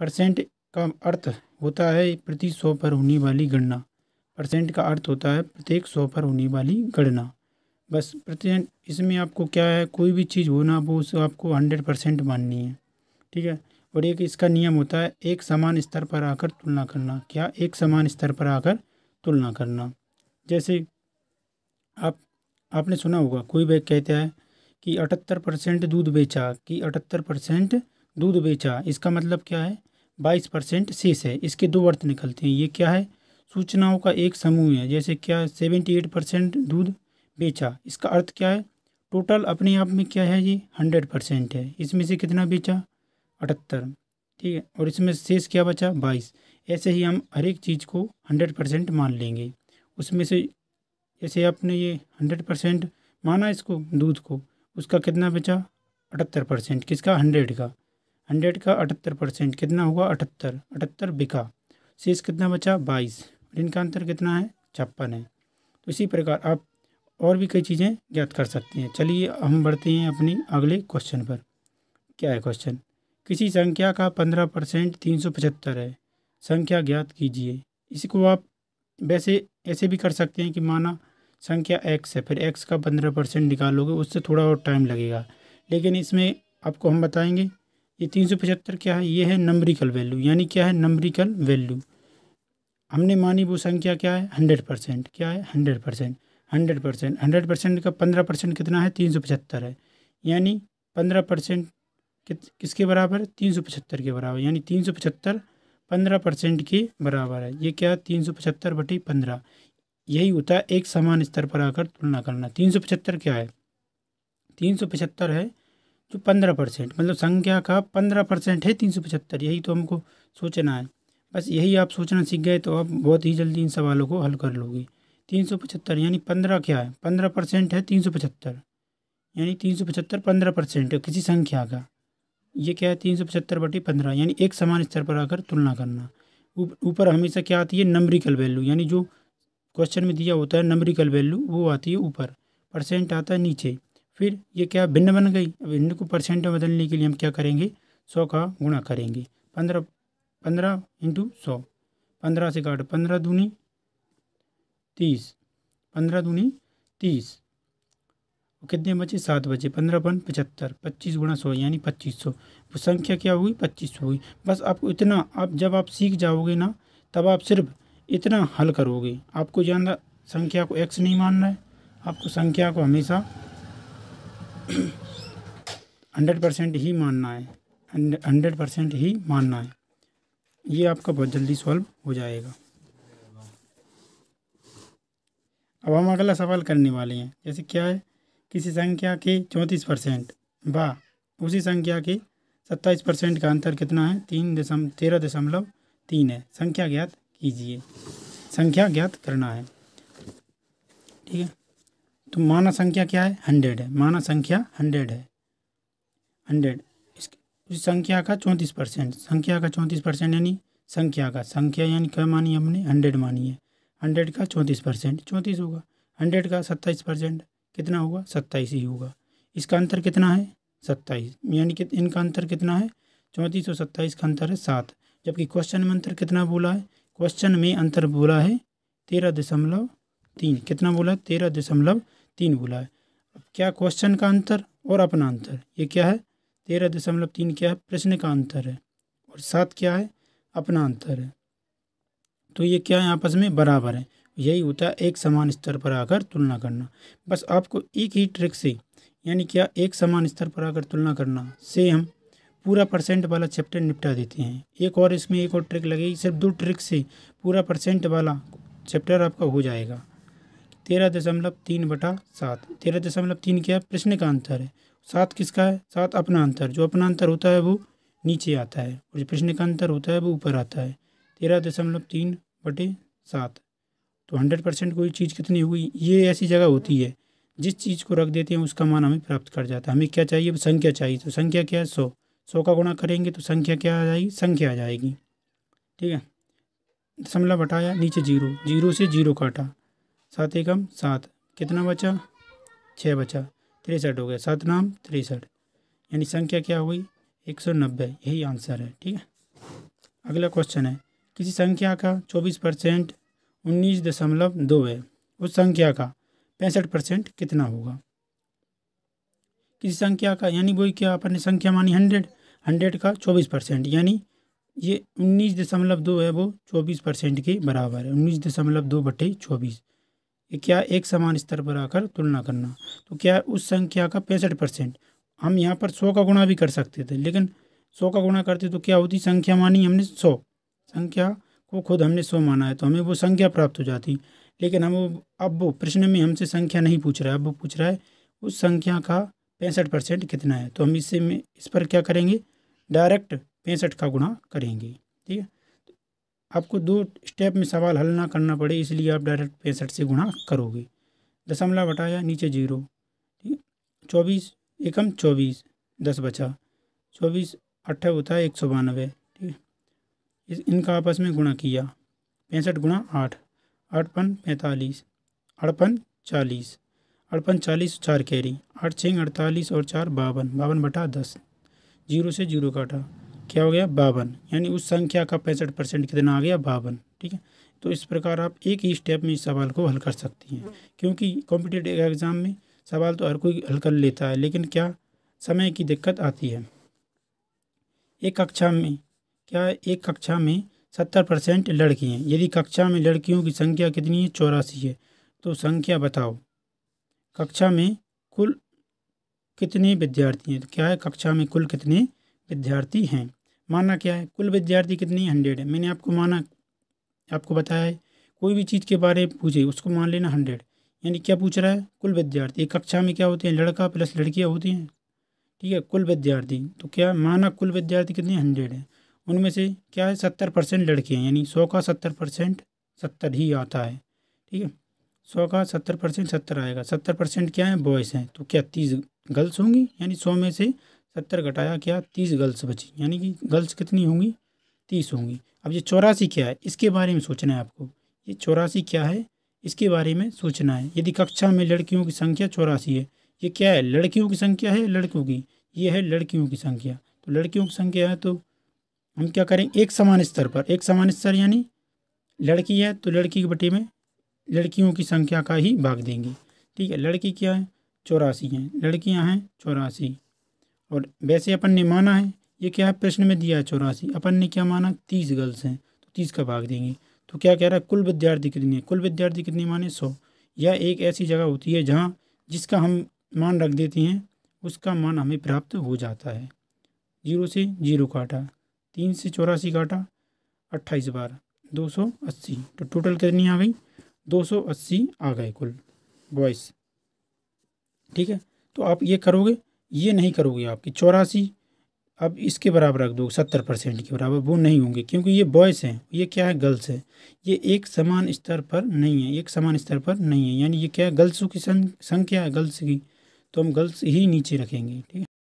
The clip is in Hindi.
परसेंट का अर्थ होता है प्रति सौ पर होने वाली गणना परसेंट का अर्थ होता है प्रत्येक सौ पर होने वाली गणना बस प्रतिशत इसमें आपको क्या है कोई भी चीज़ हो ना हो आपको हंड्रेड परसेंट माननी है ठीक है और एक इसका नियम होता है एक समान स्तर पर आकर तुलना करना क्या एक समान स्तर पर आकर तुलना करना जैसे आप आपने सुना होगा कोई व्यक्ति कहता है कि अठहत्तर परसेंट दूध बेचा कि अठहत्तर परसेंट दूध बेचा इसका मतलब क्या है बाईस परसेंट शेष है इसके दो अर्थ निकलते हैं ये क्या है सूचनाओं का एक समूह है जैसे क्या सेवेंटी एट परसेंट दूध बेचा इसका अर्थ क्या है टोटल अपने आप में क्या है ये हंड्रेड परसेंट है इसमें से कितना बेचा अठहत्तर ठीक है और इसमें शेष क्या बचा बाईस ऐसे ही हम हर एक चीज़ को हंड्रेड परसेंट मान लेंगे उसमें से जैसे आपने ये हंड्रेड परसेंट माना इसको दूध को उसका कितना बचा अठहत्तर परसेंट किसका हंड्रेड का हंड्रेड का अठहत्तर परसेंट कितना हुआ अठहत्तर अठहत्तर बिका शेष कितना बचा बाईस इनका अंतर कितना है छप्पन है तो इसी प्रकार आप और भी कई चीज़ें ज्ञात कर सकते हैं चलिए हम बढ़ते हैं अपनी अगले क्वेश्चन पर क्या है क्वेश्चन किसी संख्या का पंद्रह परसेंट तीन सौ पचहत्तर है संख्या ज्ञात कीजिए इसको आप वैसे ऐसे भी कर सकते हैं कि माना संख्या एक्स है फिर एक्स का पंद्रह परसेंट निकालोगे उससे थोड़ा और टाइम लगेगा लेकिन इसमें आपको हम बताएंगे ये तीन सौ पचहत्तर क्या है ये है नंबरिकल वैल्यू यानी क्या है नंबरिकल वैल्यू हमने मानी वो संख्या क्या है हंड्रेड परसेंट क्या है hundred percent hundred percent hundred percent का पंद्रह परसेंट कितना है तीन सौ पचहत्तर है यानी पंद्रह परसेंट किसके बराबर तीन सौ पचहत्तर के बराबर यानी तीन सौ पचहत्तर पंद्रह परसेंट के बराबर है ये क्या तीन सौ पचहत्तर बटी पंद्रह यही होता है एक समान स्तर पर आकर तुलना करना तीन सौ पचहत्तर क्या है तीन सौ पचहत्तर है जो तो पंद्रह परसेंट मतलब संख्या का पंद्रह परसेंट है तीन सौ पचहत्तर यही तो हमको सोचना है बस यही आप सोचना सीख गए तो आप बहुत ही जल्दी इन सवालों को हल कर लोगे तीन सौ पचहत्तर यानी पंद्रह क्या है पंद्रह परसेंट है तीन सौ पचहत्तर यानी तीन सौ पचहत्तर पंद्रह परसेंट है किसी संख्या का ये क्या है तीन सौ पचहत्तर बटे पंद्रह यानी एक समान स्तर पर आकर तुलना करना ऊपर हमेशा क्या आती है नंबरिकल वैल्यू यानी जो क्वेश्चन में दिया होता है नंबरिकल वैल्यू वो आती है ऊपर परसेंट आता है नीचे फिर ये क्या भिन्न बन गई अब भिन्न को परसेंट में बदलने के लिए हम क्या करेंगे सौ का गुणा करेंगे पंद्रह पंद्रह इंटू सौ पंद्रह से काट पंद्रह दूनी तीस पंद्रह दूनी तीस कितने बचे सात बचे पंद्रह पन पचहत्तर पच्चीस गुणा सौ यानी पच्चीस सौ वो संख्या क्या हुई पच्चीस सौ हुई बस आपको इतना आप जब आप सीख जाओगे ना तब आप सिर्फ इतना हल करोगे आपको जानना संख्या को एक्स नहीं मानना है आपको संख्या को हमेशा हंड्रेड परसेंट ही मानना है हंड्रेड परसेंट ही मानना है ये आपका बहुत जल्दी सॉल्व हो जाएगा अब हम अगला सवाल करने वाले हैं जैसे क्या है किसी संख्या के चौंतीस परसेंट व उसी संख्या के सत्ताईस परसेंट का अंतर कितना है तीन दशम तेरह दशमलव तीन है संख्या ज्ञात कीजिए संख्या ज्ञात करना है ठीक है तो माना संख्या क्या है हंड्रेड है माना संख्या हंड्रेड है हंड्रेड इस संख्या का चौंतीस परसेंट संख्या का चौंतीस परसेंट यानी संख्या का संख्या यानी क्या मानी हमने हंड्रेड मानी है हंड्रेड का चौंतीस परसेंट चौंतीस होगा हंड्रेड का सत्ताईस परसेंट कितना होगा सत्ताईस ही होगा इसका अंतर कितना है सत्ताईस यानी कि इनका अंतर कितना है चौंतीस और सत्ताईस का अंतर है सात जबकि क्वेश्चन में अंतर कितना बोला है क्वेश्चन में अंतर बोला है तेरह दशमलव तीन कितना बोला है तेरह दशमलव तीन बोला है अब क्या क्वेश्चन का अंतर और अपना अंतर ये क्या है तेरह दशमलव तीन क्या है प्रश्न का अंतर है और सात क्या है अपना अंतर है तो ये क्या है आपस में बराबर है यही होता है एक समान स्तर पर आकर तुलना करना बस आपको एक ही ट्रिक से यानी क्या एक समान स्तर पर आकर तुलना करना से हम पूरा परसेंट वाला चैप्टर निपटा देते हैं एक और इसमें एक और ट्रिक लगेगी सिर्फ दो ट्रिक से पूरा परसेंट वाला चैप्टर आपका हो जाएगा तेरह दशमलव तीन बटा सात तेरह दशमलव तीन क्या प्रश्न का अंतर है सात किसका है सात अपना अंतर जो अपना अंतर होता है वो नीचे आता है और जो प्रश्न का अंतर होता है वो ऊपर आता है तेरह दशमलव तीन बटे सात तो हंड्रेड परसेंट कोई चीज़ कितनी हुई ये ऐसी जगह होती है जिस चीज़ को रख देते हैं उसका मान हमें प्राप्त कर जाता है हमें क्या चाहिए संख्या चाहिए तो संख्या क्या है सौ सौ का गुणा करेंगे तो संख्या क्या आ जाएगी संख्या आ जाएगी ठीक है दशमलव हटाया नीचे जीरो जीरो से जीरो काटा सात एकम सात कितना बचा छः बचा तिरसठ हो गया सात नाम तिरसठ यानी संख्या क्या हुई एक सौ नब्बे यही आंसर है ठीक है अगला क्वेश्चन है किसी संख्या का चौबीस परसेंट उन्नीस दशमलव दो है उस संख्या का पैंसठ परसेंट कितना होगा किसी संख्या का यानी वही क्या अपन ने संख्या मानी हंड्रेड हंड्रेड का चौबीस परसेंट यानी ये उन्नीस दशमलव दो है वो चौबीस परसेंट के बराबर है उन्नीस दशमलव दो बटे चौबीस क्या एक समान स्तर पर आकर तुलना करना तो क्या उस संख्या का पैंसठ परसेंट हम यहाँ पर सौ का गुणा भी कर सकते थे लेकिन सौ का गुणा करते तो क्या होती संख्या मानी हमने सौ संख्या को खुद हमने सौ माना है तो हमें वो संख्या प्राप्त हो जाती लेकिन हम अब वो प्रश्न में हमसे संख्या नहीं पूछ रहा है अब वो पूछ रहा है उस संख्या का पैंसठ परसेंट कितना है तो हम इससे में इस पर क्या करेंगे डायरेक्ट पैंसठ का गुणा करेंगे ठीक है आपको दो स्टेप में सवाल हल ना करना पड़े इसलिए आप डायरेक्ट पैंसठ से गुणा करोगे दशमलव बटाया नीचे जीरो ठीक चौबीस एकम चौबीस दस बचा चौबीस अट्ठा होता है एक सौ बानवे ठीक है इनका आपस में गुणा किया पैंसठ गुणा आठ अड़पन पैंतालीस अड़पन चालीस अड़पन चालीस चार कैरी आठ छः अड़तालीस और चार बावन बावन बटा दस जीरो से जीरो काटा क्या हो गया बावन यानी उस संख्या का पैंसठ परसेंट कितना आ गया बावन ठीक है तो इस प्रकार आप एक ही स्टेप में इस सवाल को हल कर सकती हैं क्योंकि कॉम्पिटेटिव एग्ज़ाम में सवाल तो हर कोई हल कर लेता है लेकिन क्या समय की दिक्कत आती है एक कक्षा में क्या एक कक्षा में सत्तर परसेंट लड़की हैं यदि कक्षा में लड़कियों की संख्या कितनी है चौरासी है तो संख्या बताओ कक्षा में कुल कितने विद्यार्थी हैं तो क्या है कक्षा में कुल कितने विद्यार्थी हैं माना क्या है कुल विद्यार्थी कितने हंड्रेड है मैंने आपको माना आपको बताया है कोई भी चीज़ के बारे में पूछे उसको मान लेना हंड्रेड यानी क्या पूछ रहा है कुल विद्यार्थी एक कक्षा में क्या होते हैं लड़का प्लस लड़कियाँ होती हैं ठीक है कुल विद्यार्थी तो क्या माना कुल विद्यार्थी कितने हंड्रेड है उनमें से क्या है सत्तर परसेंट लड़के हैं यानी सौ का सत्तर परसेंट सत्तर ही आता है ठीक है सौ का सत्तर परसेंट सत्तर आएगा सत्तर परसेंट क्या है बॉयज़ हैं तो क्या तीस गर्ल्स होंगी यानी सौ में से सत्तर घटाया क्या तीस गर्ल्स बची यानी कि गर्ल्स कितनी होंगी तीस होंगी अब ये चौरासी क्या है इसके बारे में सोचना है आपको ये चौरासी क्या है इसके बारे में सोचना है यदि कक्षा में लड़कियों की संख्या चौरासी है ये क्या है लड़कियों की संख्या है लड़कों की ये है लड़कियों की संख्या तो लड़कियों की संख्या है तो हम क्या करें एक समान स्तर पर एक समान स्तर यानी लड़की है तो लड़की के बटे में लड़कियों की संख्या का ही भाग देंगे ठीक है लड़की क्या है चौरासी हैं लड़कियां हैं चौरासी और वैसे अपन ने माना है ये क्या है प्रश्न में दिया है चौरासी अपन ने क्या माना तीस गर्ल्स हैं तो तीस का भाग देंगे तो क्या कह रहा है कुल विद्यार्थी कितने कुल विद्यार्थी कितने माने सौ यह एक ऐसी जगह होती है जहाँ जिसका हम मान रख देते हैं उसका मान हमें प्राप्त हो जाता है जीरो से जीरो काटा तीन से चौरासी काटा अट्ठाईस बार दो सौ अस्सी तो टोटल कितनी आ गई दो सौ अस्सी आ गए कुल बॉयस ठीक है तो आप ये करोगे ये नहीं करोगे आपकी चौरासी अब इसके बराबर रख दो सत्तर परसेंट के बराबर वो नहीं होंगे क्योंकि ये बॉयस हैं ये क्या है गर्ल्स है ये एक समान स्तर पर नहीं है एक समान स्तर पर नहीं है यानी ये क्या है गर्ल्सों की संख्या है गर्ल्स की तो हम गर्ल्स ही नीचे रखेंगे ठीक है